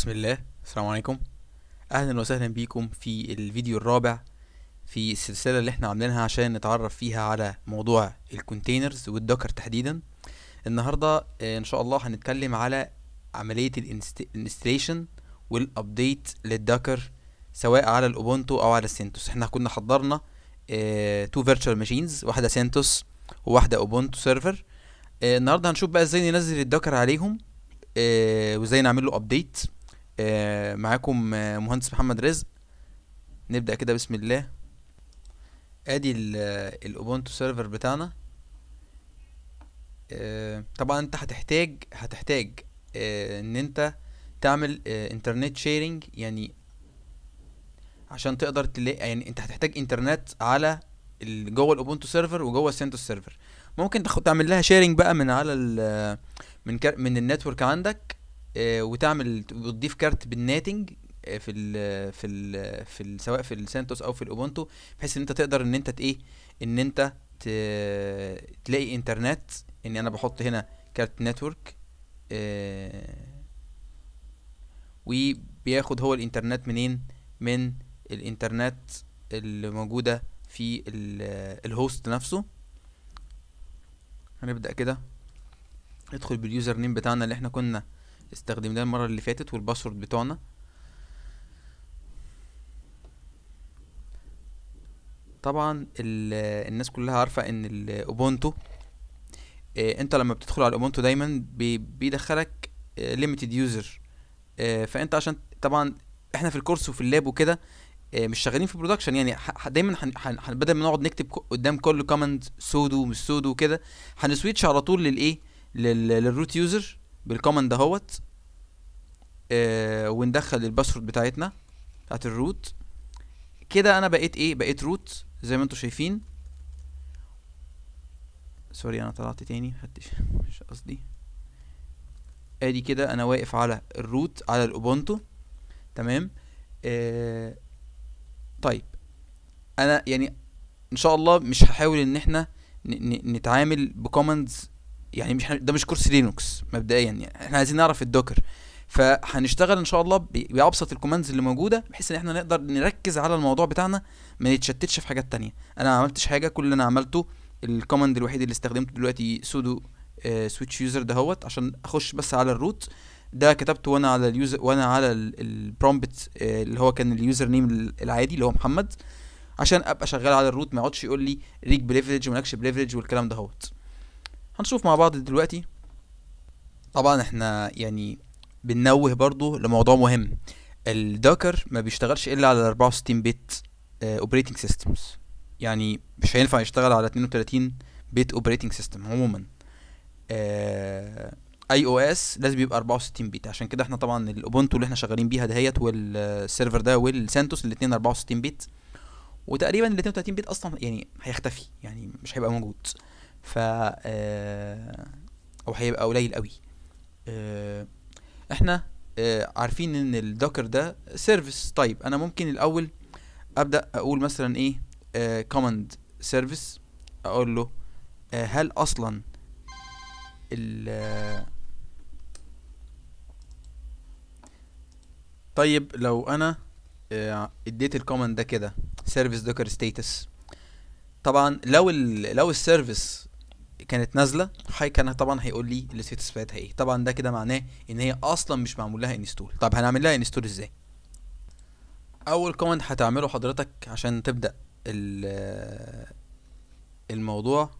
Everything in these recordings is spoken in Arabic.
بسم الله السلام عليكم اهلا وسهلا بيكم في الفيديو الرابع في السلسلة اللي احنا عاملينها عشان نتعرف فيها على موضوع الكونتينرز والدوكر تحديدا النهاردة آه، ان شاء الله هنتكلم على عملية الانستليشن والابديت للدوكر سواء على الاوبونتو او على السنتوس احنا كنا حضرنا تو فيرتشوال ماشينز واحدة سنتوس وواحدة اوبونتو سيرفر آه، النهاردة هنشوف بقى ازاي ننزل الدوكر عليهم آه، وازاي نعمل له ابديت آه، معاكم آه، مهندس محمد رزق نبدأ كده بسم الله ادي آه، الاوبونتو سيرفر بتاعنا طبعا انت هتحتاج هتحتاج ان انت تعمل انترنت شيرنج يعني عشان تقدر تلاقي يعني انت هتحتاج انترنت على جوه الاوبونتو سيرفر وجوه سنتوس سيرفر ممكن تعمل لها شيرنج بقى من على من من النتورك عندك آه، وتعمل وتضيف كارت بالناتنج آه، في ال في ال في ال سواء في السانتوس او في الاوبونتو بحيث ان انت تقدر ان انت ايه ان انت تلاقي انترنت ان انا بحط هنا كارت نتورك آه، وبياخد هو الانترنت منين من الانترنت اللي موجودة في الهوست نفسه هنبدأ كده ندخل باليوزر نيم بتاعنا اللي احنا كنا استخدمناه المره اللي فاتت والباسورد بتوعنا طبعا الناس كلها عارفه ان الاوبونتو آه، انت لما بتدخل على الاوبونتو دايما بي بيدخلك ليميتد آه، يوزر آه، فانت عشان طبعا احنا في الكورس وفي اللاب وكده مش شغالين في برودكشن يعني دايما حن حن بدل ما نقعد نكتب قدام كل كومنت سودو مش سودو وكده هنسويتش على طول للايه للروت يوزر بالكوماند اهوت آه وندخل الباسورد بتاعتنا بتاعت الروت كده انا بقيت ايه بقيت روت زي ما انتم شايفين سوري انا طلعت تاني محدش مش قصدي ادي كده انا واقف على الروت على الاوبونتو تمام آه طيب انا يعني ان شاء الله مش هحاول ان احنا نتعامل بكومنتس يعني مش ده مش كورس لينوكس مبدئيا يعني احنا عايزين نعرف الدوكر فهنشتغل ان شاء الله بابسط الكوماندز اللي موجوده بحيث ان احنا نقدر نركز على الموضوع بتاعنا ما نتشتتش في حاجات تانية انا ما عملتش حاجه كل اللي انا عملته الكوماند الوحيد اللي استخدمته دلوقتي سودو سويتش يوزر دهوت عشان اخش بس على الروت ده كتبته وانا على اليوزر وانا على البرومبت آه، اللي هو كان اليوزر نيم العادي اللي هو محمد عشان ابقى شغال على الروت ما يقعدش يقول لي ليك بليفرج لكش بليفرج والكلام دهوت هنشوف مع بعض دلوقتي طبعا احنا يعني بننوه برضو لموضوع مهم الدوكر ما بيشتغلش الا على 64 بت اوبريتنج سيستمز يعني مش هينفع يشتغل على 32 بت اوبريتنج سيستم عموما اي او اس لازم يبقى 64 بت عشان كده احنا طبعا الاوبونتو اللي احنا شغالين بيها دهيت والسيرفر ده والسانتوس الاثنين 64 بت وتقريبا ال 32 بت اصلا يعني هيختفي يعني مش هيبقى موجود ف او آه، هيبقى قليل قوي آه، احنا آه، عارفين ان الدوكر ده سيرفيس طيب انا ممكن الاول ابدا اقول مثلا ايه كوماند سيرفيس اقول له هل اصلا ال طيب لو انا اديت الكوماند ده كده سيرفيس دوكر ستاتس طبعا لو ال لو السيرفيس كانت نازله هاي كان طبعا هيقول لي الستيتس بتاعتها ايه طبعا ده كده معناه ان هي اصلا مش معمول لها انستول طب هنعمل لها انستول ازاي اول كومنت هتعمله حضرتك عشان تبدا الموضوع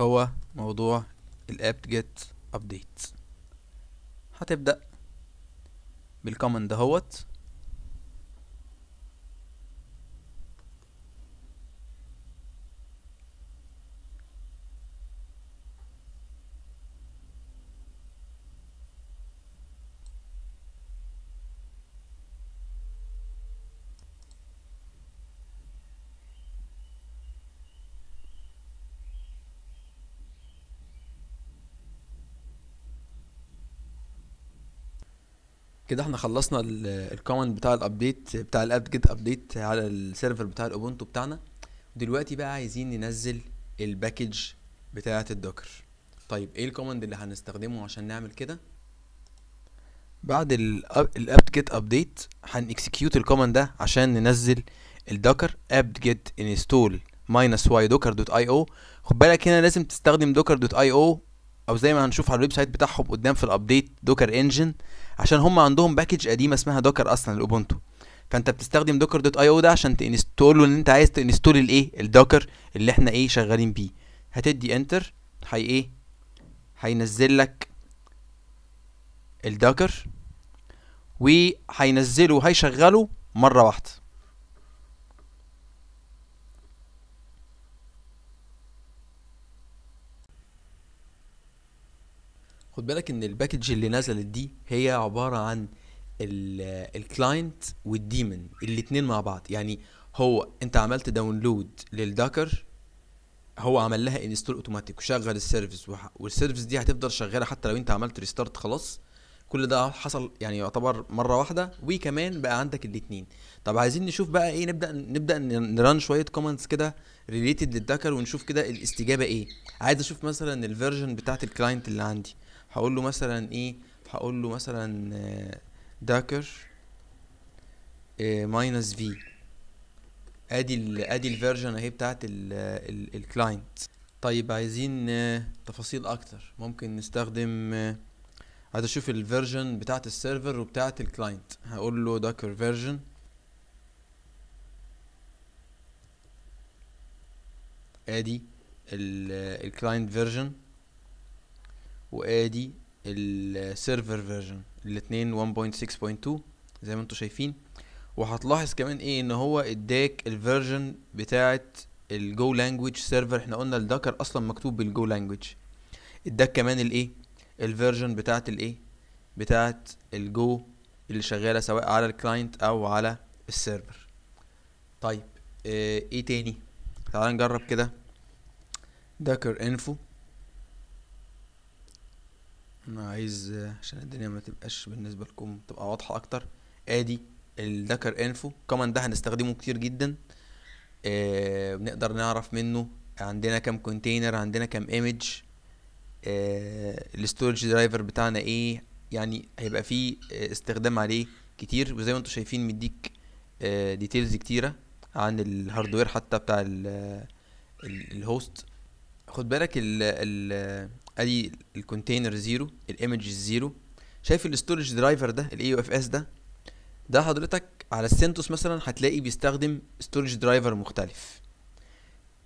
هو موضوع الابت جيت ابديت هتبدا بالكومنت دهوت كده احنا خلصنا الكومنت بتاع الابديت بتاع الاب جيت ابديت على السيرفر بتاع الاوبونتو بتاعنا دلوقتي بقى عايزين ننزل الباكج بتاعه الدوكر طيب ايه الكومنت اللي هنستخدمه عشان نعمل كده بعد الابد جيت ابديت هنكسكيوت الكومنت ده عشان ننزل الدوكر جيت انستول ماينس واي دوكر دوت اي او خد بالك هنا لازم تستخدم دوكر دوت اي او زي ما هنشوف على الويب سايت بتاعهم قدام في الابديت دوكر انجن عشان هم عندهم باكج قديمه اسمها دوكر اصلا الاوبونتو فانت بتستخدم دوكر دوت اي او ده عشان تنستول ان انت عايز تنستول الايه الدوكر اللي احنا ايه شغالين بيه هتدي انتر هي ايه هينزل لك الدوكر وهينزله وهيشغله مره واحده خد بالك ان الباكج اللي نزلت دي هي عباره عن الكلاينت والديمن الاتنين مع بعض يعني هو انت عملت داونلود للداكر هو عمل لها انستول اوتوماتيك وشغل السيرفيس والسيرفيس دي هتفضل شغاله حتى لو انت عملت ريستارت خلاص كل ده حصل يعني يعتبر مره واحده وكمان بقى عندك الاثنين طب عايزين نشوف بقى ايه نبدا نبدا نران شويه كومنتس كده ريليتد للداكر ونشوف كده الاستجابه ايه عايز اشوف مثلا الفيرجن بتاعت الكلاينت اللي عندي هقول له مثلا ايه هقول له مثلا آه، داكر آه، ماينس في ادي ال ادي الفيرجن اهي بتاعت الكلاينت طيب عايزين آه، تفاصيل اكتر ممكن نستخدم عايز اشوف الفيرجن بتاعت السيرفر وبتاعت الكلاينت هقول له داكر فيرجن ادي الكلاينت فيرجن وادي السيرفر فيرجن الاتنين 1.6.2 زي ما انتم شايفين وهتلاحظ كمان ايه ان هو اداك الفيرجن بتاعه الجو لانجويج سيرفر احنا قلنا الدكر اصلا مكتوب بالجو لانجويج اداك كمان الايه الفيرجن بتاعه الايه بتاعه الجو اللي شغاله سواء على الكلاينت او على السيرفر طيب آه، ايه تاني تعال نجرب كده دكر انفو انا عايز عشان الدنيا ما تبقاش بالنسبه لكم تبقى واضحه اكتر ادي الدكر انفو كمان ده هنستخدمه كتير جدا آه بنقدر نعرف منه عندنا كام كونتينر عندنا كام ايمج آه الستورج درايفر بتاعنا ايه يعني هيبقى فيه استخدام عليه كتير وزي ما انتم شايفين مديك آه ديتيلز كتيره عن الهاردوير حتى بتاع الهوست خد بالك ال ال ادي الكونتينر زيرو الايمج زيرو شايف الاستورج درايفر ده الاي او اف اس ده ده حضرتك على السنتوس مثلا هتلاقي بيستخدم ستورج درايفر مختلف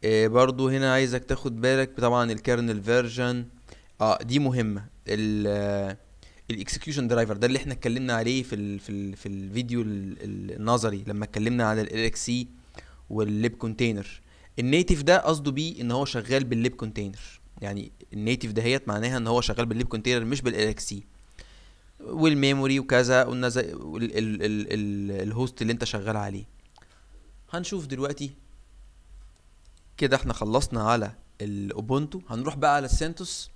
إيه برضو هنا عايزك تاخد بالك طبعا الكيرنل فيرجن اه دي مهمه الاكسكيوشن آه، درايفر ده اللي احنا اتكلمنا عليه في الـ في الـ في الفيديو النظري لما اتكلمنا على ال اكس سي والليب كونتينر النيتيف ده قصده بيه ان هو شغال بالليب كونتينر يعني النيتيف دهيت معناها ان هو شغال بالليب كونتينر مش بالالكسي والميموري وكذا قلنا الهوست اللي انت شغال عليه هنشوف دلوقتي كده احنا خلصنا على الاوبونتو هنروح بقى على السنتوس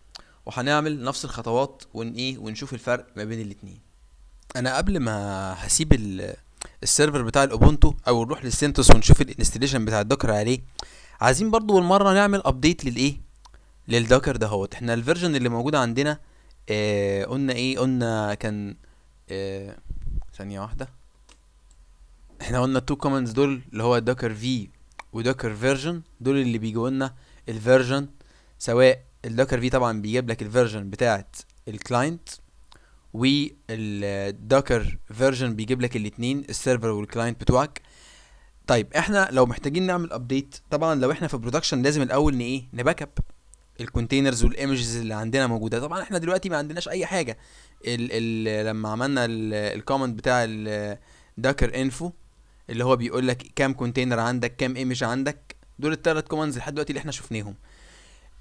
وهنعمل نفس الخطوات ون ايه ونشوف الفرق ما بين الاتنين انا قبل ما هسيب السيرفر بتاع الاوبونتو او نروح للسنتوس ونشوف الانستليشن بتاع الدوكر عليه عايزين برضو المرة نعمل ابديت للايه للدوكر هوت احنا الفيرجن اللي موجوده عندنا اه قلنا ايه قلنا كان اه ثانيه واحده احنا قلنا التو كومنتس دول اللي هو دوكر في ودوكر فيرجن دول اللي بيجوا لنا الفيرجن سواء الدوكر في طبعا بيجيب لك الفيرجن بتاعه الكلاينت والدوكر فيرجن بيجيب لك الاثنين السيرفر والكلاينت بتوعك طيب احنا لو محتاجين نعمل ابديت طبعا لو احنا في برودكشن لازم الاول ايه نباك اب الكونتينرز والايمجز اللي عندنا موجوده طبعا احنا دلوقتي ما عندناش اي حاجه ال ال لما عملنا الكومنت بتاع داكر انفو اللي هو بيقول لك كام كونتينر عندك كام ايمج عندك دول الثلاث كوماندز لحد دلوقتي اللي احنا شفناهم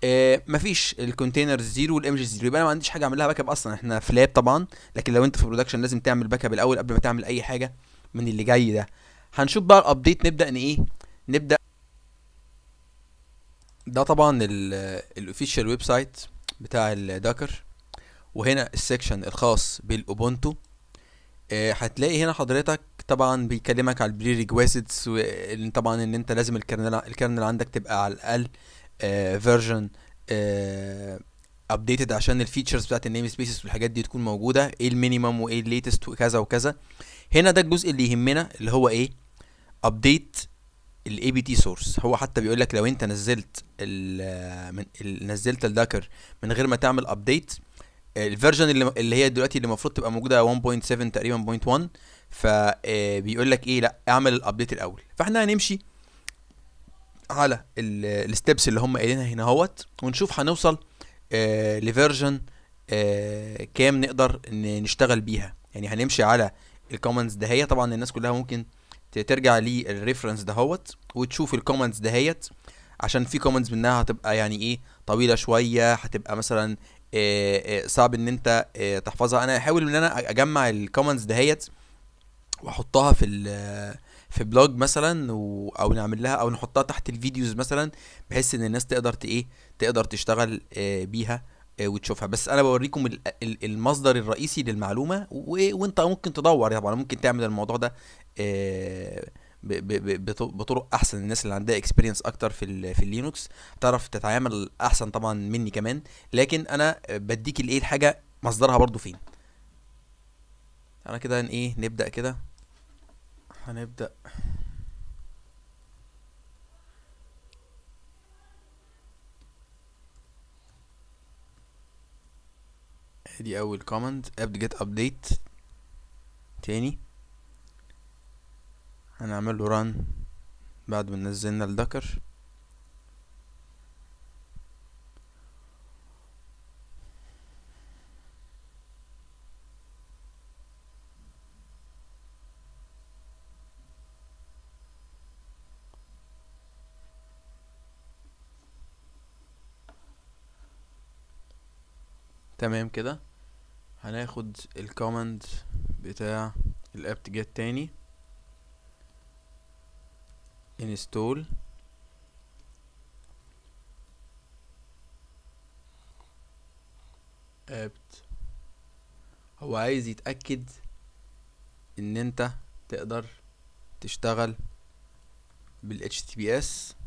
آه مفيش الكونتينر زيرو والايمج زيرو يبقى انا ما عنديش حاجه اعمل لها باك اب اصلا احنا في لاب طبعا لكن لو انت في برودكشن لازم تعمل باك اب الاول قبل ما تعمل اي حاجه من اللي جاي ده هنشوف بقى الابديت نبدا ان ايه نبدا ده طبعا الاوفيشال ويب سايت بتاع الداكر وهنا السكشن الخاص بالاوبونتو آه، هتلاقي هنا حضرتك طبعا بيكلمك على البري ريكويستس طبعا ان انت لازم الكرنل الكرنل عندك تبقى على الاقل فيرجن آه، ابديتد آه، عشان الفيتشرز بتاعت النيم سبيسز والحاجات دي تكون موجوده ايه المينيمم وايه الليتست وكذا وكذا هنا ده الجزء اللي يهمنا اللي هو ايه ابديت الاي بي تي سورس هو حتى بيقول لك لو انت نزلت الـ من نزلت الداكر من غير ما تعمل ابديت الفيرجن اللي, اللي هي دلوقتي اللي المفروض تبقى موجوده 1.7 تقريبا 0.1 فبيقول آه، لك ايه لا اعمل الابديت الاول فاحنا هنمشي على الستبس اللي هم قايلينها هنا اهوت ونشوف هنوصل آه، لفيرجن آه، كام نقدر نشتغل بيها يعني هنمشي على الكومنتس ده هي طبعا الناس كلها ممكن ترجع للريفرنس دهوت وتشوف الكومنتس دهيت عشان في كومنتس منها هتبقى يعني ايه طويله شويه هتبقى مثلا صعب ان انت تحفظها انا احاول ان انا اجمع الكومنتس دهيت واحطها في في بلوج مثلا او نعمل لها او نحطها تحت الفيديوز مثلا بحيث ان الناس تقدر ت ايه تقدر تشتغل بيها آه، وتشوفها بس انا بوريكم المصدر الرئيسي للمعلومه وانت ممكن تدور طبعا ممكن تعمل الموضوع ده آه، بطرق احسن الناس اللي عندها اكسبيرينس اكتر في في اللينوكس تعرف تتعامل احسن طبعا مني كمان لكن انا بديك الايه الحاجه مصدرها برضو فين انا كده ايه نبدا كده هنبدا ادي اول كومنت apt get update تاني هنعمل له ران بعد ما نزلنا الدكر تمام كده هناخد الكوماند بتاع الابت جيت تاني install ابت هو عايز يتأكد ان انت تقدر تشتغل بال HTTPS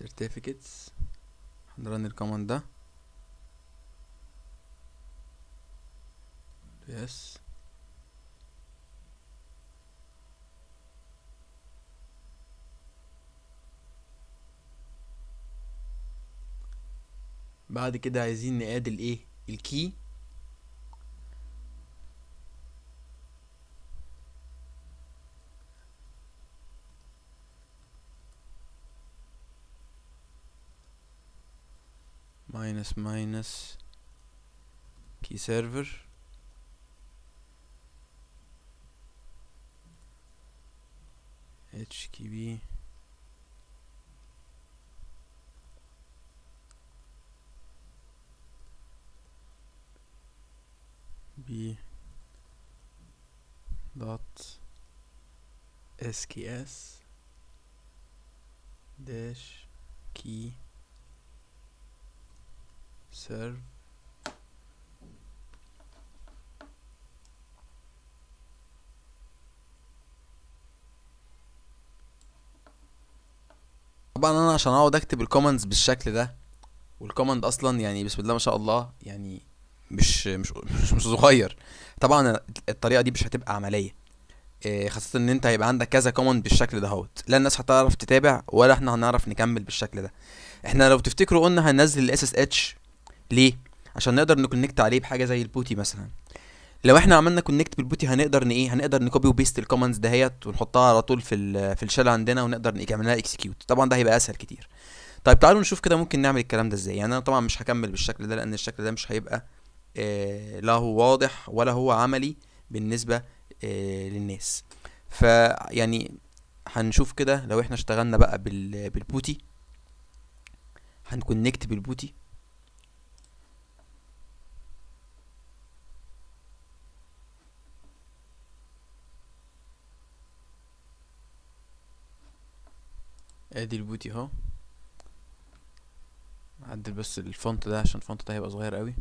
certificates هنرن الكمان ده yes بعد كده عايزين نقاد الايه الكي minus minus key server h key b b dot sks dash key serve طبعا انا عشان اقعد اكتب الكومنتس بالشكل ده والكومنت اصلا يعني بسم الله ما شاء الله يعني مش مش مش, مش صغير طبعا الطريقه دي مش هتبقى عمليه آه، خاصة ان انت هيبقى عندك كذا كومنت بالشكل دهوت لا الناس هتعرف تتابع ولا احنا هنعرف نكمل بالشكل ده احنا لو تفتكروا قلنا هننزل الاس اس اتش ليه عشان نقدر نكونكت عليه بحاجه زي البوتي مثلا لو احنا عملنا كونكت بالبوتي هنقدر ن ايه هنقدر نكوبي وبيست الكومنتس دهيت ونحطها على طول في في الشال عندنا ونقدر نعمل لها اكسكيوت طبعا ده هيبقى اسهل كتير طيب تعالوا نشوف كده ممكن نعمل الكلام ده ازاي يعني انا طبعا مش هكمل بالشكل ده لان الشكل ده مش هيبقى آه، لا هو واضح ولا هو عملي بالنسبه آه، للناس للناس فيعني هنشوف كده لو احنا اشتغلنا بقى بالبوتي هنكونكت بالبوتي ادي البوتي اهو نعدل بس الفونت ده عشان الفونت ده هيبقى صغير قوي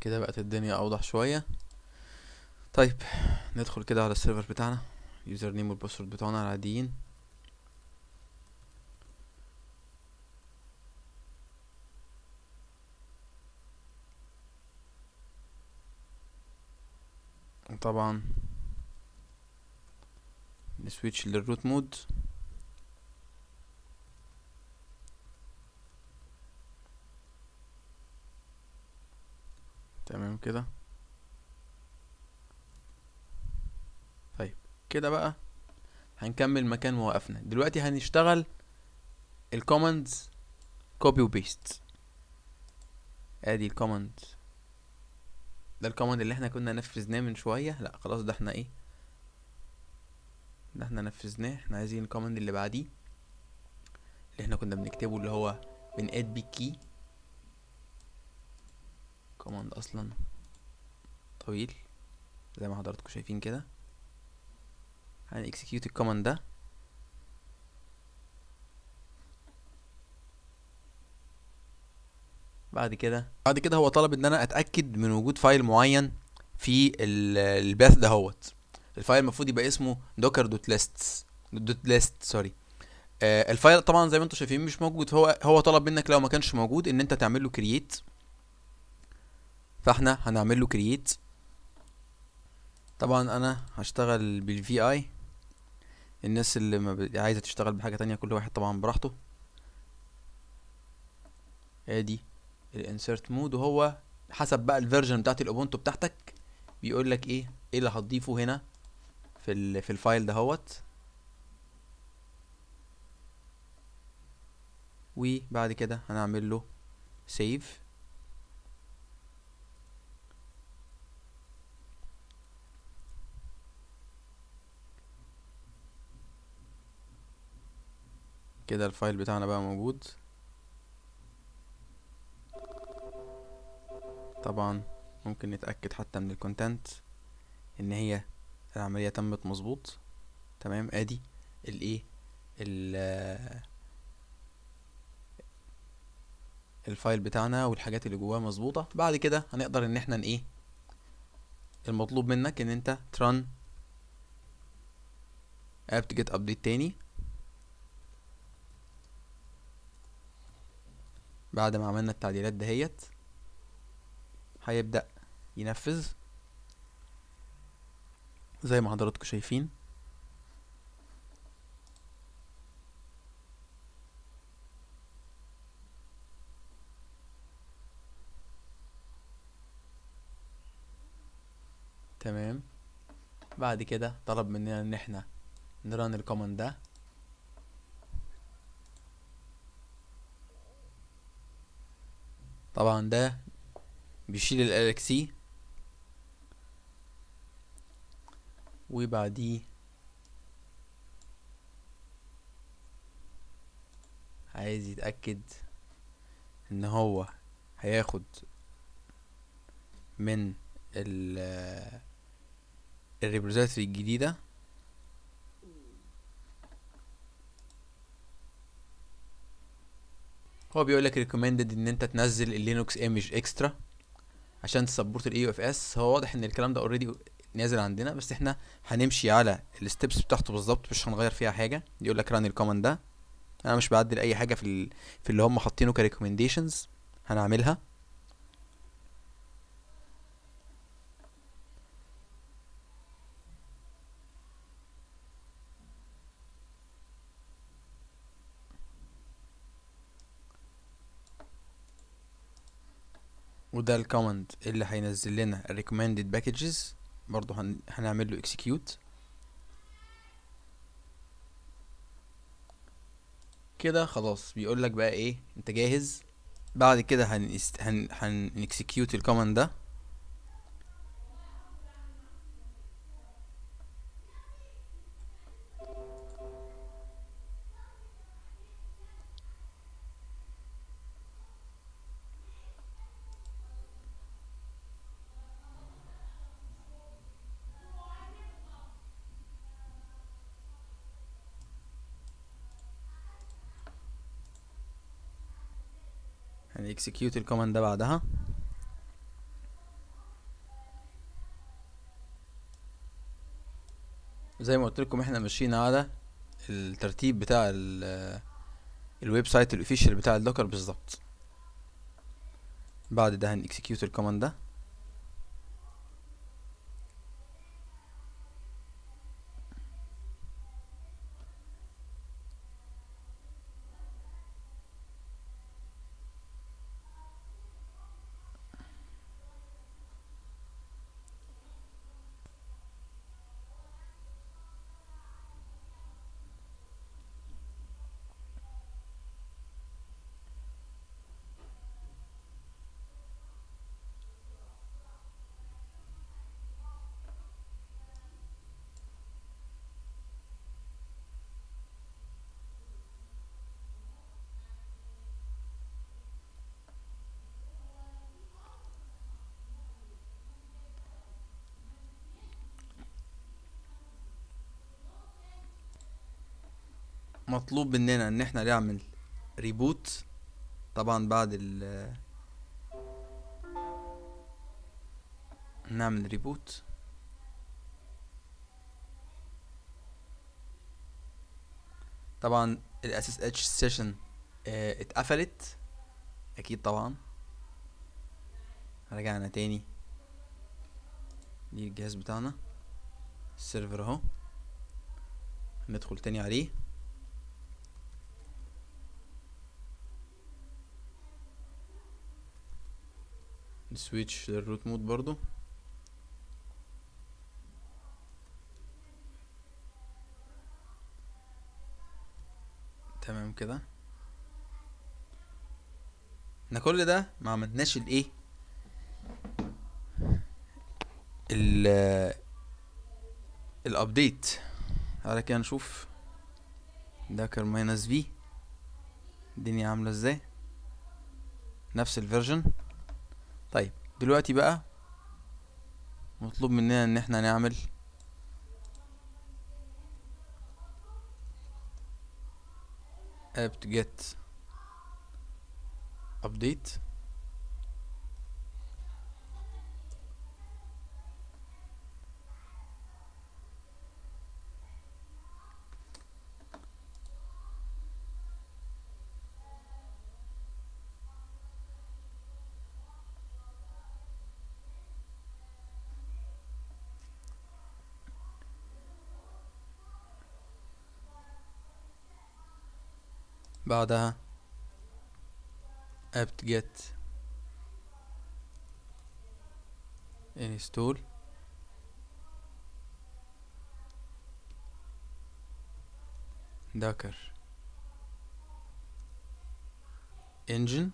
كده بقت الدنيا اوضح شويه طيب ندخل كده على السيرفر بتاعنا يوزر نيم والباسورد بتاعنا العاديين طبعا نسويتش للروت مود تمام كده طيب كده بقى هنكمل مكان ما وقفنا دلوقتي هنشتغل الكوماندز كوبي وبيست ادي الكوماند ده الكوماند اللي احنا كنا نفذناه من شويه لا خلاص ده احنا ايه ده احنا نفذناه احنا عايزين الكوماند اللي بعديه اللي احنا كنا بنكتبه اللي هو بن اد بيه كي كوماند اصلا طويل زي ما حضراتكم شايفين كده هن execute الكوماند ده بعد كده بعد كده هو طلب ان انا اتاكد من وجود فايل معين في الباث دهوت الفايل المفروض يبقى اسمه دوكر دوت ليست دوت ليست سوري الفايل طبعا زي ما انتم شايفين مش موجود هو هو طلب منك لو ما كانش موجود ان انت تعمل له كرييت فاحنا هنعمل له كرييت طبعا انا هشتغل بالفي اي الناس اللي ما ب... عايزه تشتغل بحاجه تانية كل واحد طبعا براحته ادي الانسرت مود وهو حسب بقى الفيرجن بتاعت الاوبونتو بتاعتك بيقول لك ايه ايه اللي هتضيفه هنا في ال... في الفايل دهوت وبعد كده هنعمل له سيف كده الفايل بتاعنا بقى موجود طبعا ممكن نتأكد حتى من الكونتنت ان هي العملية تمت مظبوط تمام ادي الايه الفايل بتاعنا والحاجات اللي جواه مظبوطه بعد كده هنقدر ان احنا ايه المطلوب منك ان انت ترن ابت get update تاني بعد ما عملنا التعديلات دهيت هيبدأ ينفذ زي ما حضراتكم شايفين تمام بعد كده طلب مننا ان احنا نران الكوماند ده طبعا ده بيشيل الالكسي وبعديه عايز يتأكد ان هو هياخد من ال الريبريزاتوري الجديدة هو بيقول لك ريكومندد ان انت تنزل اللينوكس ايمج اكسترا عشان تسبورت الاي يو اف اس هو واضح ان الكلام ده اوريدي نازل عندنا بس احنا هنمشي على الستبس بتاعته بالظبط مش هنغير فيها حاجه يقول لك ران الكوماند ده انا مش بعدل اي حاجه في في اللي هم حاطينه كريكومنديشنز هنعملها وده الكوماند اللي هينزل لنا recommended packages برضو هن... هنعمل له execute كده خلاص بيقول لك بقى ايه انت جاهز بعد كده هن هن هن execute الكوماند ده هنكسكيوت يعني الكوماند ده بعدها زي ما قلت لكم احنا ماشيين على الترتيب بتاع الويب سايت الاوفيشال بتاع الدوكر بالظبط بعد ده هنكسكيوت الكوماند ده مطلوب مننا ان احنا نعمل ريبوت طبعا بعد ال نعمل ريبوت طبعا ال SSH session سيشن آه، اتقفلت اكيد طبعا رجعنا تاني دي الجهاز بتاعنا السيرفر اهو ندخل تاني عليه نسويتش للروت مود برضو تمام كده احنا كل ده ما عملناش الايه ال الابديت تعالى كده نشوف ده ماينس في الدنيا عامله ازاي نفس الفيرجن طيب دلوقتي بقى مطلوب مننا ان احنا نعمل apt get update بعدها apt get install docker engine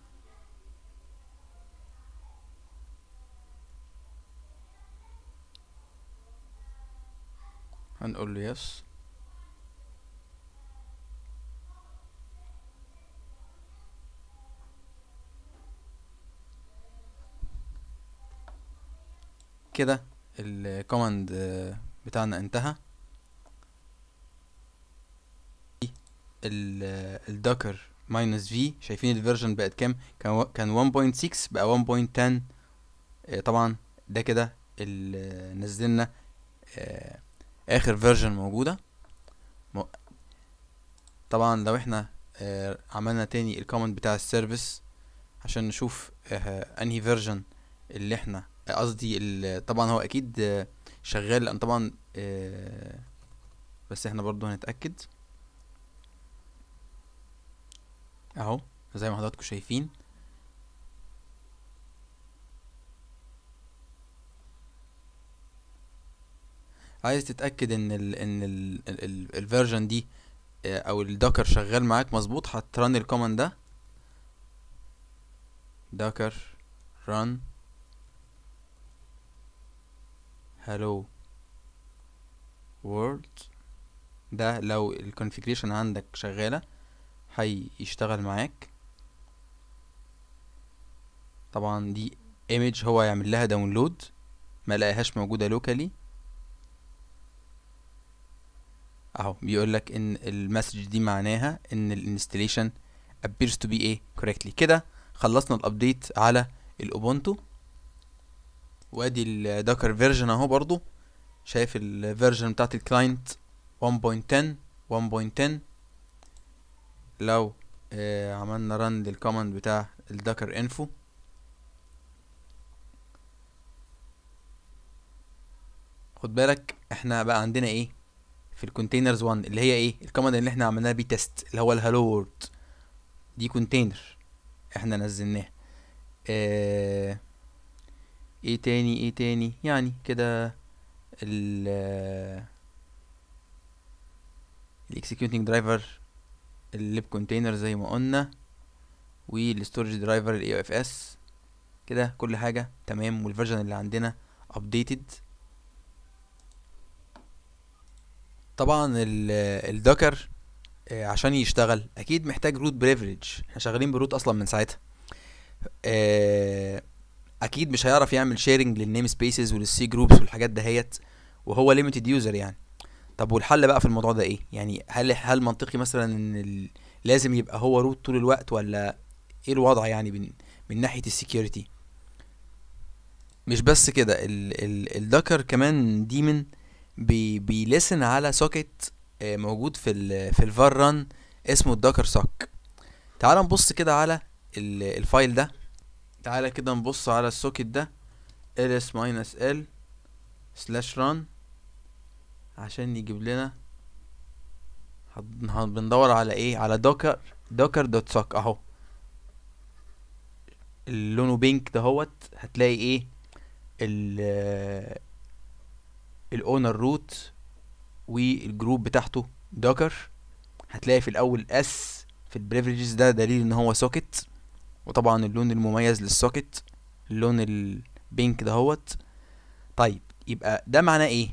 هنقول له يس yes. كده الكوماند بتاعنا انتهى الدوكر ماينس في شايفين الفيرجن بقت كام كان 1.6 بقى 1.10 آه، طبعا ده كده نزلنا آه، اخر فيرجن موجوده طبعا لو احنا آه، عملنا تاني الكومنت بتاع السيرفيس عشان نشوف انهي فيرجن اللي احنا قصدي طبعا هو اكيد شغال لان طبعا آه، بس احنا برضو هنتاكد اهو زي ما حضراتكم شايفين عايز تتاكد ان ال ان الفيرجن دي آه، او الدوكر شغال معاك مظبوط هترن الكوماند ده docker run hello world ده لو الكونفيجريشن عندك شغالة هيشتغل معاك طبعا دي image هو يعمل لها داونلود ما لقاهاش موجودة لوكالي اهو بيقول لك ان المسج دي معناها ان الانستليشن appears to be a إيه؟ correctly كده خلصنا الابديت على الاوبونتو وادي الدوكر فيرجن اهو برضو شايف الفيرجن بتاعت الكلاينت 1.10 1.10 لو آه عملنا ران للكوماند بتاع الدوكر انفو خد بالك احنا بقى عندنا ايه في الكونتينرز 1 اللي هي ايه الكوماند اللي احنا عملناها بيه تيست اللي هو الهالو وورد دي كونتينر احنا نزلناها آه ايه تاني ايه تاني يعني كده ال ال driver ال lib كونتينر زي ما قلنا والستورج درايفر الاي او اف اس كده كل حاجه تمام والفيرجن اللي عندنا updated طبعا الدوكر آه، عشان يشتغل اكيد محتاج روت بريفريج احنا شغالين بروت اصلا من ساعتها آه، اكيد مش هيعرف يعمل شيرنج للنيم سبيسز وللسي جروبس والحاجات دهيت وهو ليميتد يوزر يعني طب والحل بقى في الموضوع ده ايه يعني هل هل منطقي مثلا ان لازم يبقى هو روت طول الوقت ولا ايه الوضع يعني من من ناحيه السكيورتي مش بس كده الدكر كمان ديمن بي بيلسن على سوكت آه، موجود في ال في الفار ران اسمه الدكر سوك تعال نبص كده على الفايل ده تعالى كده نبص على السوكت ده ls minus l slash run عشان يجيب لنا بندور على ايه على دوكر دوكر دوت سوك اهو لونه بينك دهوت هتلاقي ايه ال الاونر روت والجروب بتاعته دوكر هتلاقي في الاول اس في البريفريجز ده دليل ان هو سوكت وطبعا اللون المميز للسوكت اللون البينك دهوت طيب يبقى ده معناه ايه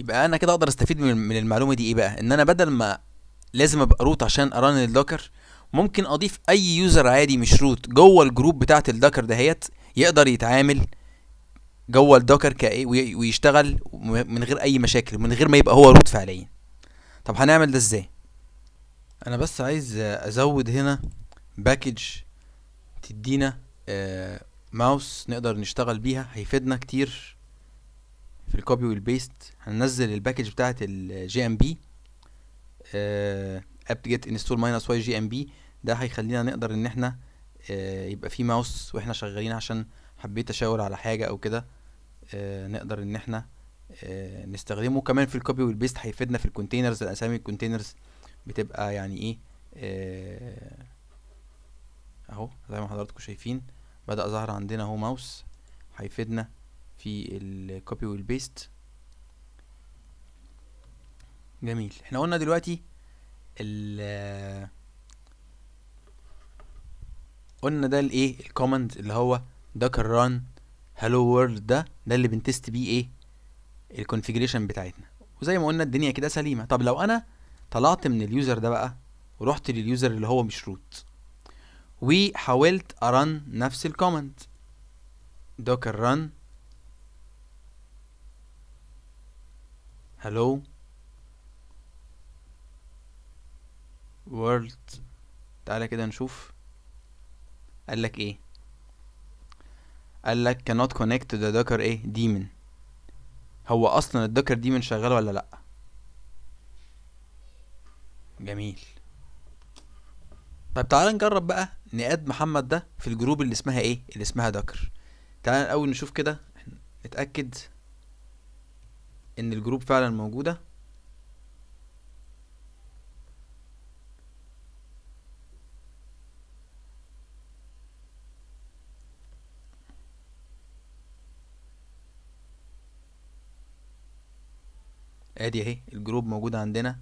يبقى انا كده اقدر استفيد من المعلومه دي ايه بقى ان انا بدل ما لازم ابقى روت عشان اران الدوكر ممكن اضيف اي يوزر عادي مش روت جوه الجروب بتاعه الدوكر دهيت يقدر يتعامل جوه الدوكر كايه ويشتغل من غير اي مشاكل من غير ما يبقى هو روت فعليا طب هنعمل ده ازاي انا بس عايز ازود هنا باكج تدينا ماوس آه، نقدر نشتغل بيها هيفيدنا كتير في الكوبي والبيست هننزل الباكج بتاعه الجي ام بي انستول get install جي ام بي ده هيخلينا نقدر ان احنا آه، يبقى في ماوس واحنا شغالين عشان حبيت اشاور على حاجه او كده آه، نقدر ان احنا نستخدمه كمان في الكوبي والبيست هيفيدنا في الكونتينرز الاسامي الكونتينرز بتبقى يعني ايه اهو زي ما حضراتكم شايفين بدأ ظهر عندنا اهو ماوس هيفيدنا في الكوبي والبيست جميل احنا قلنا دلوقتي ال قلنا ده الايه الكومنت اللي هو دكر ران هلو وورلد ده ده اللي بنتست بيه ايه الكونفيجريشن بتاعتنا وزي ما قلنا الدنيا كده سليمه طب لو انا طلعت من اليوزر ده بقى ورحت لليوزر اللي هو مش روت وحاولت ارن نفس الكومنت دوكر رن hello world تعالى كده نشوف قالك ايه قالك cannot connect to the docker ايه daemon هو اصلا الدوكر ديمن شغال ولا لا جميل طيب تعالى نجرب بقى نقاد محمد ده في الجروب اللي اسمها ايه اللي اسمها دكر تعال الاول نشوف كده نتاكد ان الجروب فعلا موجوده ادي اهي الجروب موجود عندنا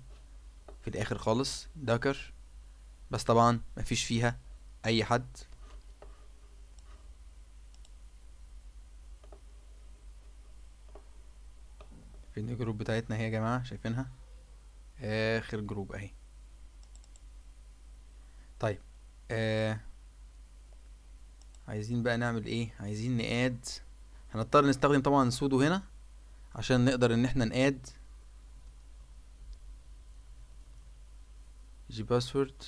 في الاخر خالص دكر بس طبعا مفيش فيها اي حد فين الجروب بتاعتنا اهي يا جماعه شايفينها اخر جروب اهي طيب آه عايزين بقى نعمل ايه عايزين نقاد هنضطر نستخدم طبعا سودو هنا عشان نقدر ان احنا نقاد جي باسورد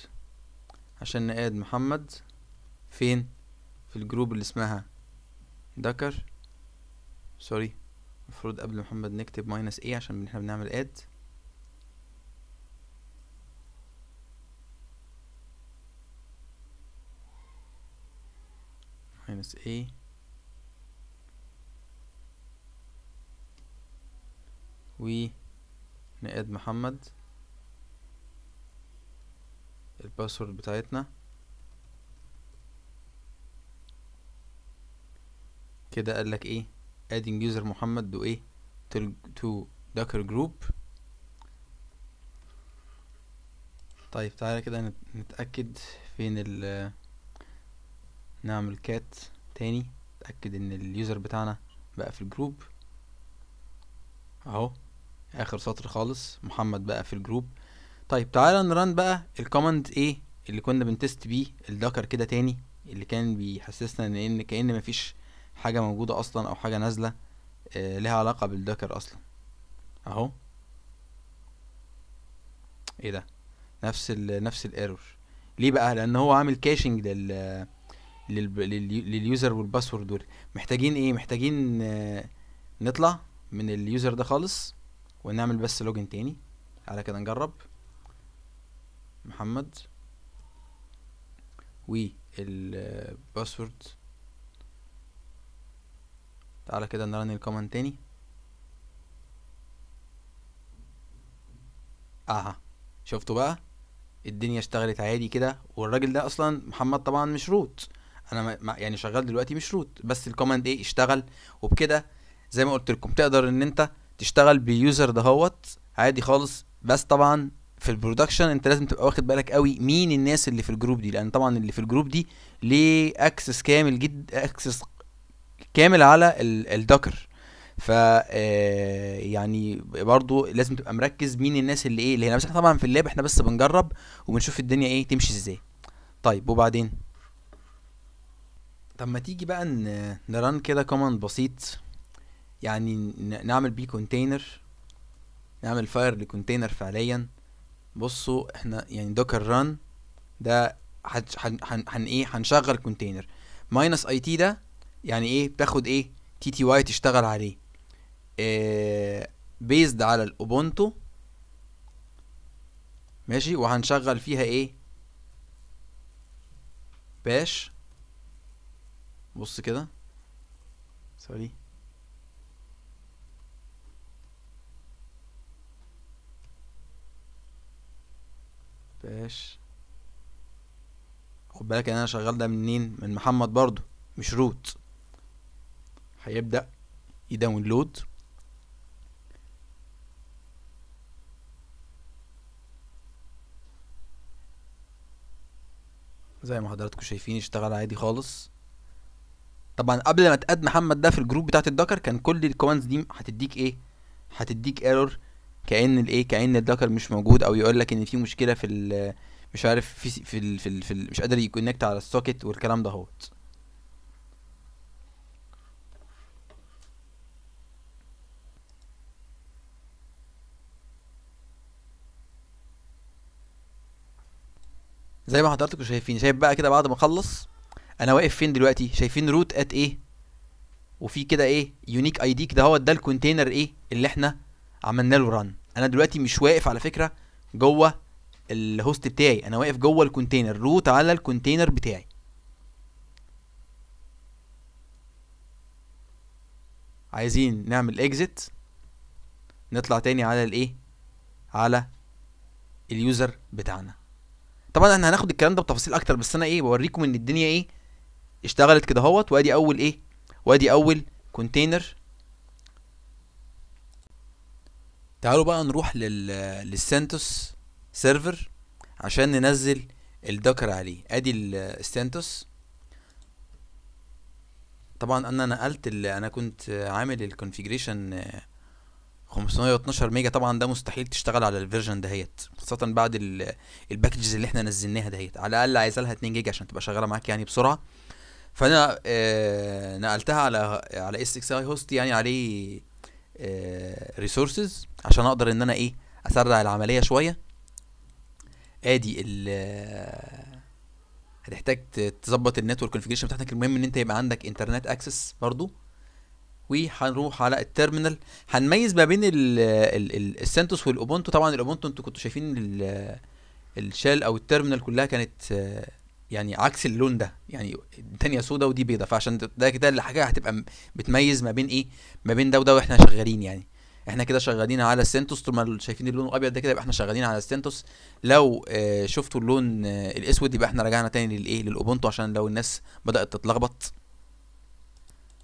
عشان نقاد محمد فين في الجروب اللي اسمها دكر سوري المفروض قبل محمد نكتب ماينس ايه عشان احنا بنعمل اد ماينس ايه و نقاد محمد الباسورد بتاعتنا كده قال لك ايه adding user محمد do ايه to, to docker group طيب تعالى كده نتأكد فين ال نعمل كات تاني نتأكد ان اليوزر بتاعنا بقى في الجروب اهو اخر سطر خالص محمد بقى في الجروب طيب تعالى نران بقى الكوماند ايه اللي كنا بنتست بيه الدكر كده تاني اللي كان بيحسسنا ان ان كان مفيش حاجه موجوده اصلا او حاجه نازله آه لها علاقه بالدكر اصلا اهو ايه ده نفس ال نفس الايرور ليه بقى لان هو عامل كاشنج لل لليوزر والباسورد دول محتاجين ايه محتاجين آه، نطلع من اليوزر ده خالص ونعمل بس لوجن تاني على كده نجرب محمد و الباسورد تعالى كده نرن الكومنت تاني اها شفتوا بقى الدنيا اشتغلت عادي كده والراجل ده اصلا محمد طبعا مش روت انا ما يعني شغال دلوقتي مش روت بس الكوماند ايه اشتغل وبكده زي ما قلت لكم تقدر ان انت تشتغل باليوزر دهوت عادي خالص بس طبعا في البرودكشن انت لازم تبقى واخد بالك قوي مين الناس اللي في الجروب دي لان طبعا اللي في الجروب دي ليه اكسس كامل جدا اكسس كامل على الدوكر ف آه، يعني برضو لازم تبقى مركز مين الناس اللي ايه اللي هنا بس احنا طبعا في اللاب احنا بس بنجرب وبنشوف الدنيا ايه تمشي ازاي طيب وبعدين طب ما تيجي بقى نران كده كوماند بسيط يعني نعمل بيه كونتينر نعمل فاير لكونتينر فعليا بصوا احنا يعني دوكر ران ده حن, حن, حن ايه هنشغل كونتينر ماينس اي تي ده يعني ايه بتاخد ايه تي تي واي تشتغل عليه إيه بيزد على الاوبونتو ماشي وهنشغل فيها ايه باش بص كده سوري فاش خد بالك انا شغال ده منين من محمد برضو مش روت هيبدأ يداونلود زي ما حضراتكم شايفين اشتغل عادي خالص طبعا قبل ما تقاد محمد ده في الجروب بتاعت الدكر كان كل الكوماندز دي هتديك ايه هتديك ايرور كان الايه كان الدكر مش موجود او يقول لك ان في مشكله في مش عارف في في ال في, ال في الـ مش قادر يكونكت على السوكت والكلام ده هوت زي ما حضرتكوا شايفين شايف بقى كده بعد ما اخلص انا واقف فين دلوقتي شايفين روت ات ايه وفي كده ايه يونيك اي دي كده هو ده الكونتينر ايه اللي احنا عملنا له ران انا دلوقتي مش واقف على فكره جوه الهوست بتاعي انا واقف جوه الكونتينر روت على الكونتينر بتاعي عايزين نعمل اكزيت نطلع تاني على الايه على اليوزر بتاعنا طبعا احنا هناخد الكلام ده بتفاصيل اكتر بس انا ايه بوريكم ان الدنيا ايه اشتغلت كده اهوت وادي اول ايه وادي اول كونتينر تعالوا بقى نروح لل للسنتوس سيرفر عشان ننزل الدكر عليه ادي الستانتوس طبعا انا نقلت انا كنت عامل الكونفيجريشن 512 ميجا طبعا ده مستحيل تشتغل على الفيرجن دهيت خاصه بعد الباكجز اللي احنا نزلناها دهيت على الاقل عايز لها 2 جيجا عشان تبقى شغاله معاك يعني بسرعه فانا آه، نقلتها على على اس اكس اي هوست يعني عليه ريسورسز آه، عشان اقدر ان انا ايه اسرع العمليه شويه ادي ال آه، هتحتاج تظبط النتورك كونفيجريشن بتاعتك المهم ان انت يبقى عندك انترنت اكسس برضو وهنروح على التيرمينال هنميز ما بين السنتوس والاوبونتو طبعا الاوبونتو انتوا كنتوا شايفين الشال آه، او التيرمينال كلها كانت يعني عكس اللون ده يعني التانية سودا ودي بيضة فعشان ده كده اللي حاجة هتبقى بتميز ما بين ايه ما بين ده وده واحنا شغالين يعني احنا كده شغالين على السنتوس طول ما شايفين اللون الابيض ده كده يبقى احنا شغالين على السنتوس لو اه شفتوا اللون اه الاسود يبقى احنا رجعنا تاني للايه للاوبونتو عشان لو الناس بدات تتلخبط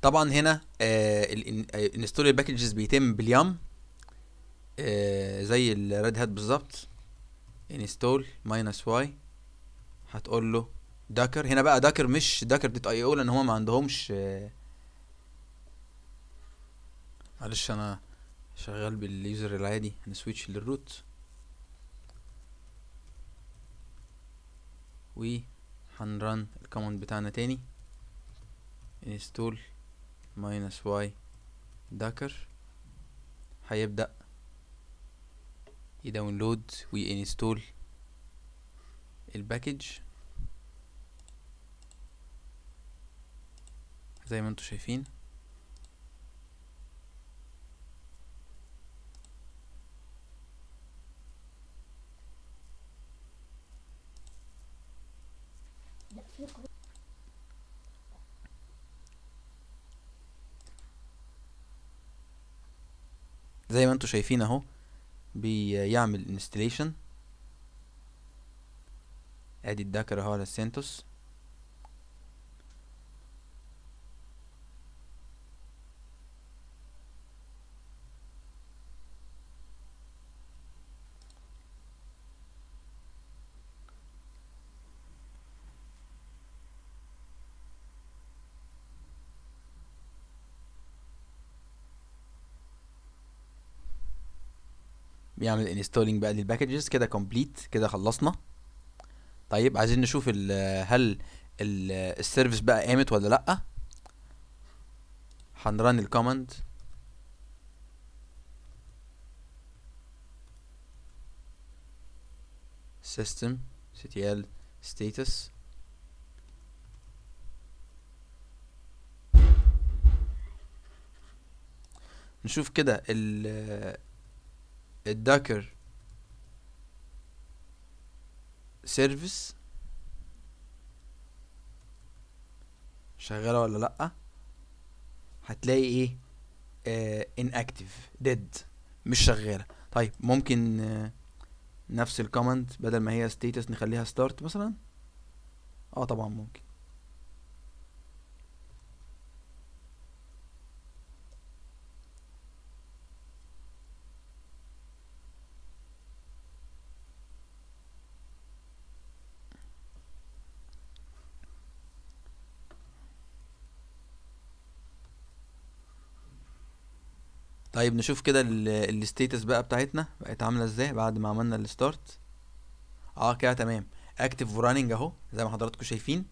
طبعا هنا آه، آه، انستول الباكجز بيتم باليام اه زي الريد هات بالظبط انستول ماينس واي هتقول له داكر هنا بقى داكر مش داكر دوت اي او لان هما ما عندهمش معلش انا شغال باليوزر العادي هنسويتش للروت و هنرن الكوماند بتاعنا تاني انستول ماينس واي داكر هيبدأ يداونلود وينستول الباكج زي ما انتم شايفين زي ما انتم شايفين اهو بيعمل انستليشن ادي الذاكرة اهو للسنتوس بيعمل انستولينج بقى للباكجز كده كومبليت كده خلصنا طيب عايزين نشوف الـ هل السيرفيس بقى قامت ولا لا هنرن الكوماند system ctl status نشوف كده الداكر سيرفيس شغاله ولا لا هتلاقي ايه ان اكتف ديد مش شغاله طيب ممكن آه، نفس الكومنت بدل ما هي ستيتس نخليها ستارت مثلا اه طبعا ممكن طيب نشوف كده الستيتس بقى بتاعتنا بقت عامله ازاي بعد ما عملنا الستارت اه كده تمام اكتف وراننج اهو زي ما حضراتكم شايفين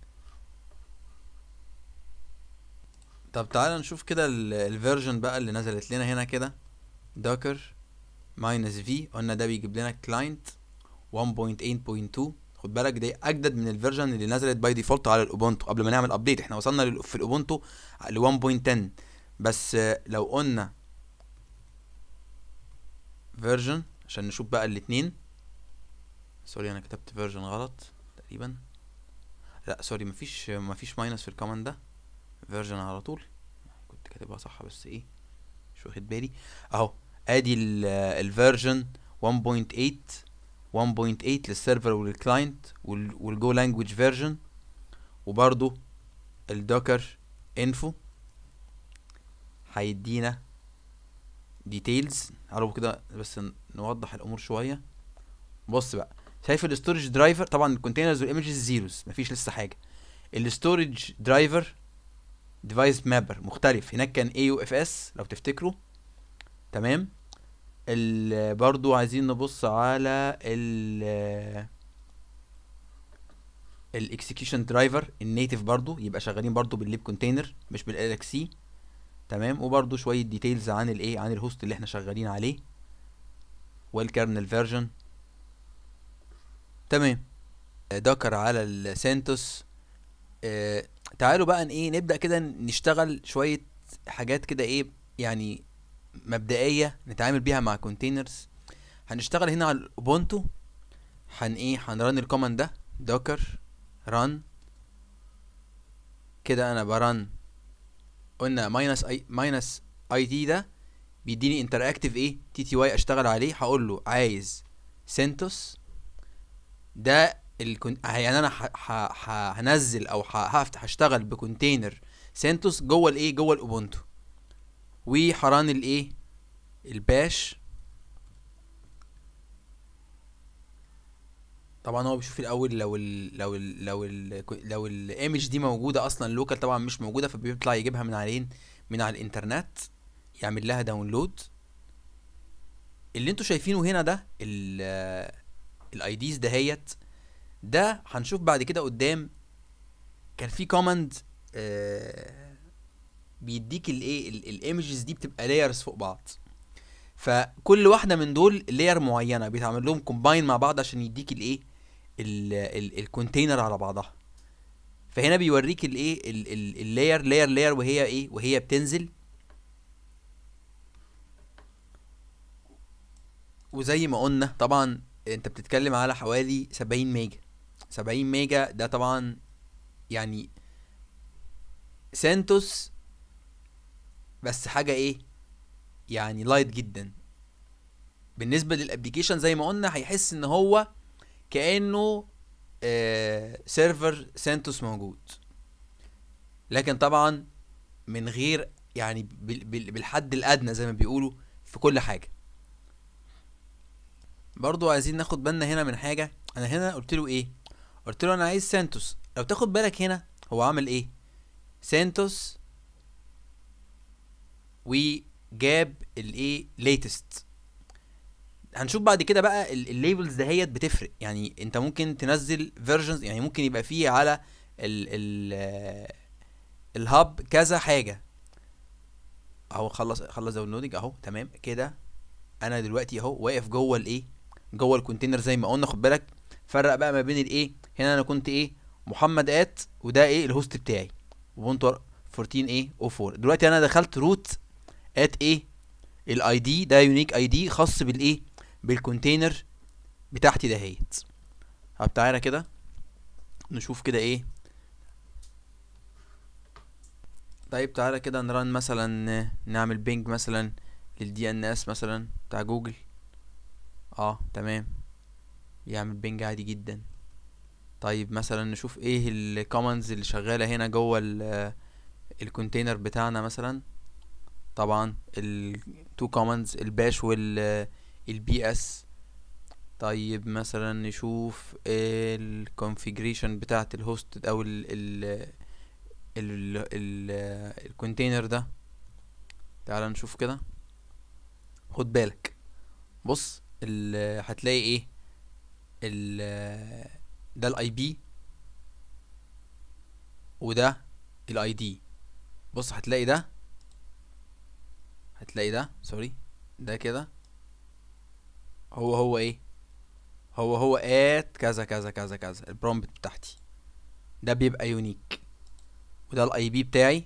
طب تعالى نشوف كده الفيرجن بقى اللي نزلت لنا هنا كده دوكر ماينس في قلنا ده بيجيب لنا كلاينت 1.8.2 خد بالك دي اجدد من الفيرجن اللي نزلت باي ديفولت على الاوبونتو قبل ما نعمل ابديت احنا وصلنا في الاوبونتو ل 1.10 بس لو قلنا فيرجن عشان نشوف بقى الاتنين سوري انا كتبت فيرجن غلط تقريبا لا سوري مفيش مفيش ماينس في الكمان ده فيرجن على طول كنت كاتبها صح بس ايه مش واخد بالي اهو ادي الفيرجن 1.8 1.8 للسيرفر وللكلاينت والجو لانجويج فيرجن وبرده الدوكر انفو هيدينا ديتيلز تعالوا كده بس نوضح الامور شويه بص بقى شايف الاستورج درايفر طبعا الكونتينرز والايمجز زيروز مفيش لسه حاجه الاستورج درايفر ديفايس مابر مختلف هناك كان اي يو اف اس لو تفتكروا تمام برضو عايزين نبص على ال الاكسكيوشن درايفر النيتف برضو يبقى شغالين برضو بالليب كونتينر مش سي تمام وبرده شويه ديتيلز عن الايه عن الهوست اللي احنا شغالين عليه والكرنل فيرجن تمام دكر على السنتوس آه تعالوا بقى ايه نبدا كده نشتغل شويه حاجات كده ايه يعني مبدئيه نتعامل بيها مع كونتينرز هنشتغل هنا على الاوبونتو هن ايه هنرن الكوماند ده دوكر ران كده انا برن قلنا ماينس اي ماينس اي دي ده بيديني انتراكتيف ايه تي تي واي اشتغل عليه هقول له عايز سنتوس ده الكون... يعني انا ح... ح... ح... هنزل او ح... هفتح هشتغل بكونتينر سنتوس جوه الايه جوه الاوبونتو وحران الايه الباش طبعا هو بيشوف الاول لو الـ لو الـ لو الـ لو الايمج دي موجوده اصلا لوكال طبعا مش موجوده فبيطلع يجيبها من عليين من على الانترنت يعمل لها داونلود اللي انتوا شايفينه هنا ده الاي ديز دهيت ده هنشوف بعد كده قدام كان في كوماند آه، بيديك الايه الايمجز دي بتبقى لايرز فوق بعض فكل واحده من دول لاير معينه بيتعمل لهم كومباين مع بعض عشان يديك الايه الكونتينر على بعضها فهنا بيوريك الايه اللاير لاير لاير وهي ايه وهي بتنزل وزي ما قلنا طبعا انت بتتكلم على حوالي 70 ميجا 70 ميجا ده طبعا يعني سنتوس بس حاجه ايه يعني لايت جدا بالنسبه للابلكيشن زي ما قلنا هيحس ان هو كانه آه سيرفر سانتوس موجود لكن طبعا من غير يعني بالحد الادنى زي ما بيقولوا في كل حاجه برضو عايزين ناخد بالنا هنا من حاجه انا هنا قلت له ايه قلت له انا عايز سانتوس لو تاخد بالك هنا هو عمل ايه سانتوس وجاب الايه ليتست هنشوف بعد كده بقى الليبلز دهيت بتفرق يعني انت ممكن تنزل فيرجنز يعني ممكن يبقى فيه على ال ال الهاب كذا حاجه اهو خلص خلص داونلودنج اهو تمام كده انا دلوقتي اهو واقف جوه الايه جوه الكونتينر زي ما قلنا خد بالك فرق بقى ما بين الايه هنا انا كنت ايه محمد ات وده ايه الهوست بتاعي وبنت 14 ايه او 4 دلوقتي انا دخلت روت ات ايه الاي دي ده يونيك اي دي خاص بالايه بالكونتينر بتاعتي دهيت طب تعالى كده نشوف كده ايه طيب تعالى كده نران مثلا نعمل بينج مثلا للدي ان اس مثلا بتاع جوجل اه تمام يعمل بينج عادي جدا طيب مثلا نشوف ايه الكومنز اللي شغاله هنا جوه الكونتينر بتاعنا مثلا طبعا التو كومنز الباش وال البي اس طيب مثلا نشوف الكونفيجريشن بتاعه الهوست او ال ال الكونتينر ده تعال نشوف كده خد بالك بص هتلاقي ايه ال ده الاي بي وده الاي دي بص هتلاقي ده هتلاقي ده سوري ده كده هو هو ايه هو هو ات كذا كذا كذا كذا البرومبت بتاعتي ده بيبقى يونيك وده الاي بي بتاعي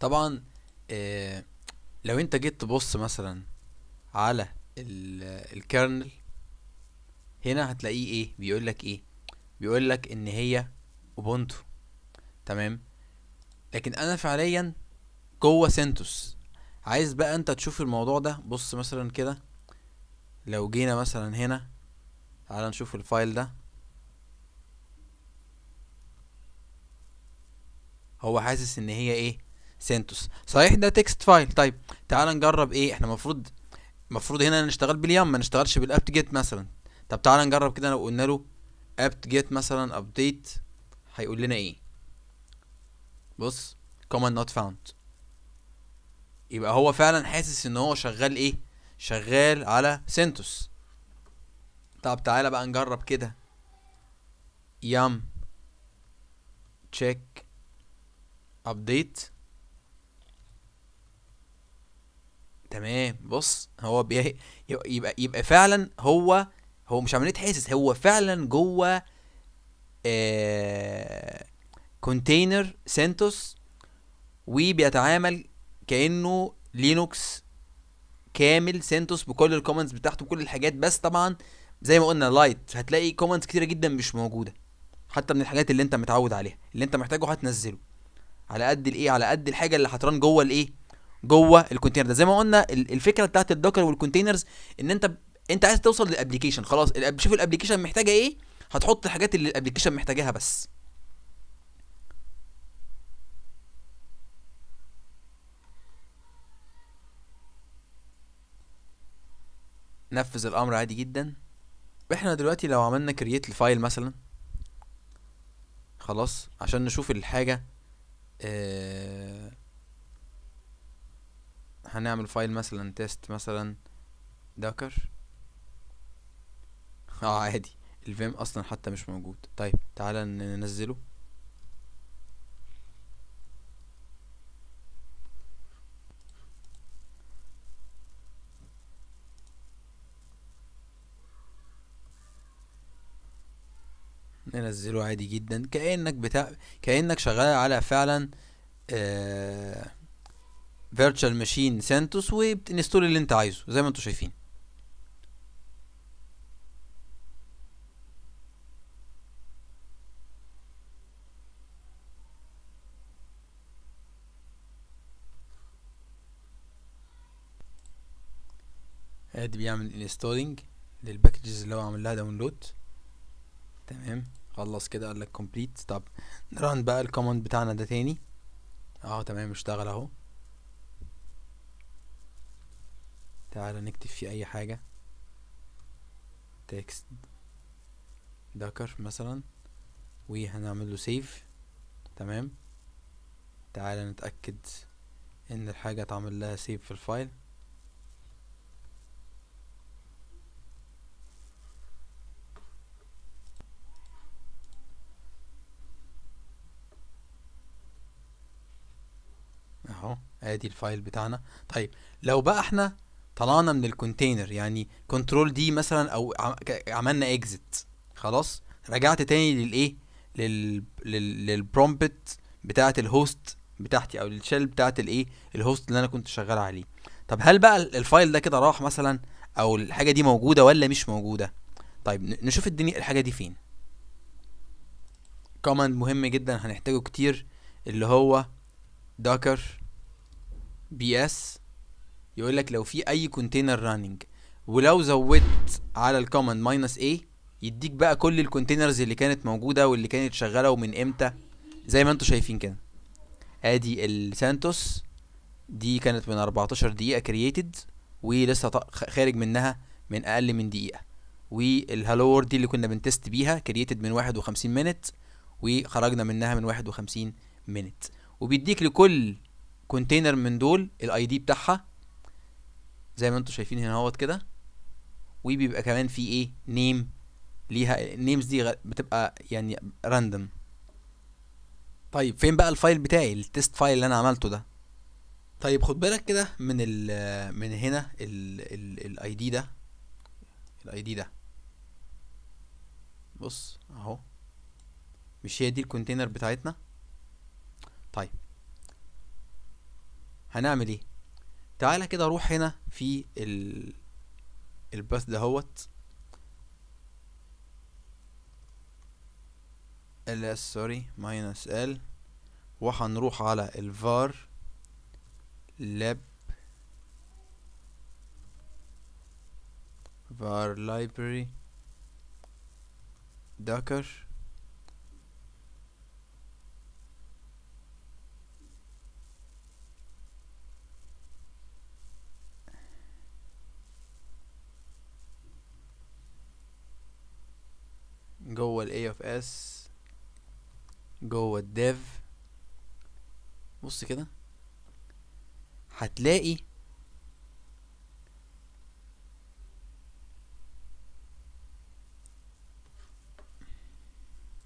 طبعا آه لو انت جيت تبص مثلا على الكيرنل هنا هتلاقيه ايه بيقول لك ايه بيقول لك ان هي اوبونتو تمام لكن انا فعليا جوه سنتوس عايز بقى انت تشوف الموضوع ده بص مثلا كده لو جينا مثلا هنا تعال نشوف الفايل ده هو حاسس ان هي ايه سنتوس صحيح ده تكست فايل طيب تعال نجرب ايه احنا المفروض المفروض هنا نشتغل باليام ما نشتغلش بالابت جيت مثلا طب تعال نجرب كده لو قلنا له ابت جيت مثلا ابديت هيقول لنا ايه بص كومن نوت فاوند يبقى هو فعلا حاسس ان هو شغال ايه شغال على سنتوس طب تعالى بقى نجرب كده يام تشيك ابديت تمام بص هو يبقى يبقى فعلا هو هو مش عمليه حاسس هو فعلا جوه كونتينر آه، سنتوس وبيتعامل كانه لينوكس كامل سنتوس بكل الكومنتس بتاعته بكل الحاجات بس طبعا زي ما قلنا لايت هتلاقي كومنتس كتيره جدا مش موجوده حتى من الحاجات اللي انت متعود عليها اللي انت محتاجه هتنزله على قد الايه على قد الحاجه اللي هتران جوه الايه جوه الكونتينر ده زي ما قلنا الفكره بتاعت الدوكر والكونتينرز ان انت انت عايز توصل للابلكيشن خلاص شوف الابلكيشن محتاجه ايه هتحط الحاجات اللي الابلكيشن محتاجاها بس نفذ الامر عادي جدا احنا دلوقتي لو عملنا كرييت الفايل مثلا خلاص عشان نشوف الحاجة اه هنعمل فايل مثلا تيست مثلا دكر اه عادي الفيم اصلا حتى مش موجود طيب تعالى ننزله ينزله عادي جدا كانك بتاع كانك شغال على فعلا فيرتشوال ماشين سنتوس وبتنستول اللي انت عايزه زي ما انتم شايفين ادي بيعمل انستولينج للباكجز اللي هو عامل لها داونلود تمام خلص كده قال لك كومبليت طب نران بقى الكوماند بتاعنا ده تاني اه تمام اشتغل اهو تعالى نكتب فيه اي حاجة تكست دكر مثلا وهنعمل له سيف تمام تعالى نتأكد ان الحاجة اتعمل لها سيف في الفايل اهو ادي الفايل بتاعنا طيب لو بقى احنا طلعنا من الكونتينر يعني كنترول دي مثلا او عملنا اكزت خلاص رجعت تاني للايه للبرومبت بتاعه الهوست بتاعتي او الشيل بتاعه الايه الهوست اللي انا كنت شغال عليه طب هل بقى الفايل ده كده راح مثلا او الحاجه دي موجوده ولا مش موجوده طيب نشوف الدنيا الحاجه دي فين كوماند مهم جدا هنحتاجه كتير اللي هو داكر بي اس يقول لك لو في اي كونتينر راننج ولو زودت على الكوماند ماينس اي يديك بقى كل الكونتينرز اللي كانت موجوده واللي كانت شغاله ومن امتى زي ما انتم شايفين كده ادي السانتوس دي كانت من 14 دقيقه كرييتد ولسه خارج منها من اقل من دقيقه والهالو وورد دي اللي كنا بنتست بيها كرييتد من 51 مينت وخرجنا منها من 51 مينت وبيديك لكل كونتينر من دول الاي دي بتاعها زي ما انتم شايفين هنا اهوت كده وبيبقى كمان في ايه نيم ليها النيمز دي بتبقى يعني راندوم طيب فين بقى الفايل بتاعي التست فايل اللي انا عملته ده طيب خد بالك كده من ال من هنا الاي دي ده الاي دي ده بص اهو مش هي دي الكونتينر بتاعتنا طيب هنعمل ايه تعالى كده اروح هنا في ال... البث دهوت ls سوري ماينس l وهنروح على الفار lab var library docker جوه ال A of جوه ال بص كده هتلاقي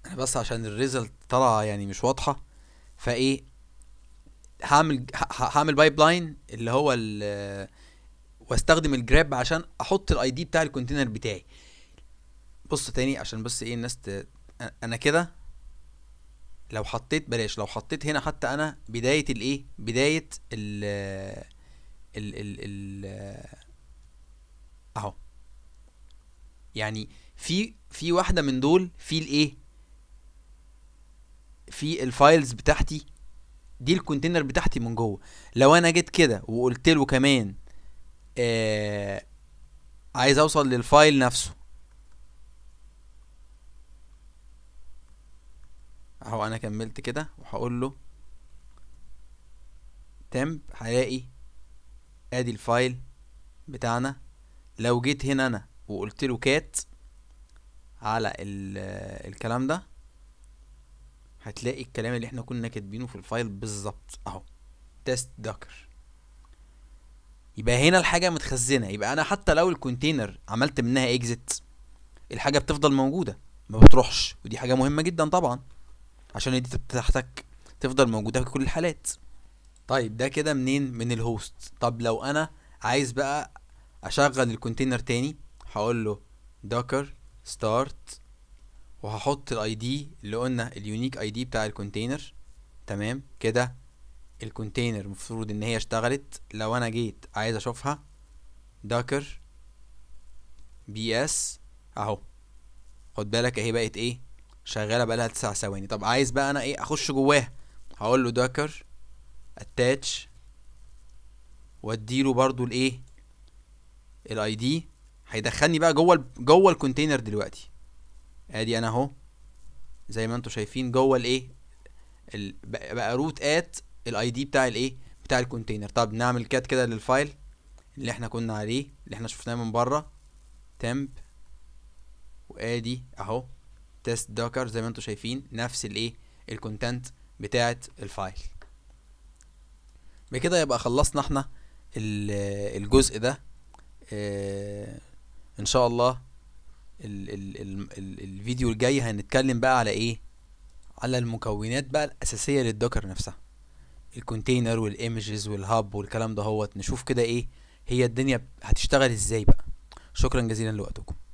انا بس عشان الريزلت طالعه يعني مش واضحه فايه هعمل هعمل بايب لاين اللي هو واستخدم الجراب عشان احط الاي دي بتاع الكونتينر بتاعي بص تاني عشان بس ايه الناس ت... انا كده لو حطيت بلاش لو حطيت هنا حتى انا بداية الايه بداية ال ال ال ال اهو يعني في في واحدة من دول في الايه في الفايلز بتاعتي دي الكونتينر بتاعتي من جوه لو انا جيت كده وقلت له كمان آه عايز اوصل للفايل نفسه اهو انا كملت كده وهقول له temp هلاقي ادي الفايل بتاعنا لو جيت هنا انا وقلت له كات على آه، الكلام ده هتلاقي الكلام اللي احنا كنا كاتبينه في الفايل بالظبط اهو تيست دوكر يبقى هنا الحاجه متخزنه يبقى انا حتى لو الكونتينر عملت منها اكزت الحاجه بتفضل موجوده ما بتروحش ودي حاجه مهمه جدا طبعا عشان الداتا بتاعتك تفضل موجوده في كل الحالات طيب ده كده منين من الهوست طب لو انا عايز بقى اشغل الكونتينر تاني هقول له docker start وهحط الاي دي اللي قلنا اليونيك اي دي بتاع الكونتينر تمام كده الكونتينر المفروض ان هي اشتغلت لو انا جيت عايز اشوفها docker بي اس اهو خد بالك اهي بقت ايه شغاله بقالها تسع ثواني طب عايز بقى انا ايه اخش جواها هقول له داكر اتاتش واديله برضو الايه الاي دي هيدخلني بقى جوه جوه الكونتينر دلوقتي ادي انا اهو زي ما انتم شايفين جوه الايه بقى روت ات الاي دي بتاع الايه بتاع الكونتينر طب نعمل كات كده للفايل اللي احنا كنا عليه اللي احنا شفناه من بره temp وادي اهو تيست دوكر زي ما انتم شايفين نفس الايه الكونتنت بتاعه الفايل بكده يبقى خلصنا احنا الجزء ده آه، ان شاء الله الفيديو الجاي هنتكلم بقى على ايه على المكونات بقى الاساسيه للدوكر نفسها الكونتينر والايمجز والهاب والكلام ده هوت نشوف كده ايه هي الدنيا هتشتغل ازاي بقى شكرا جزيلا لوقتكم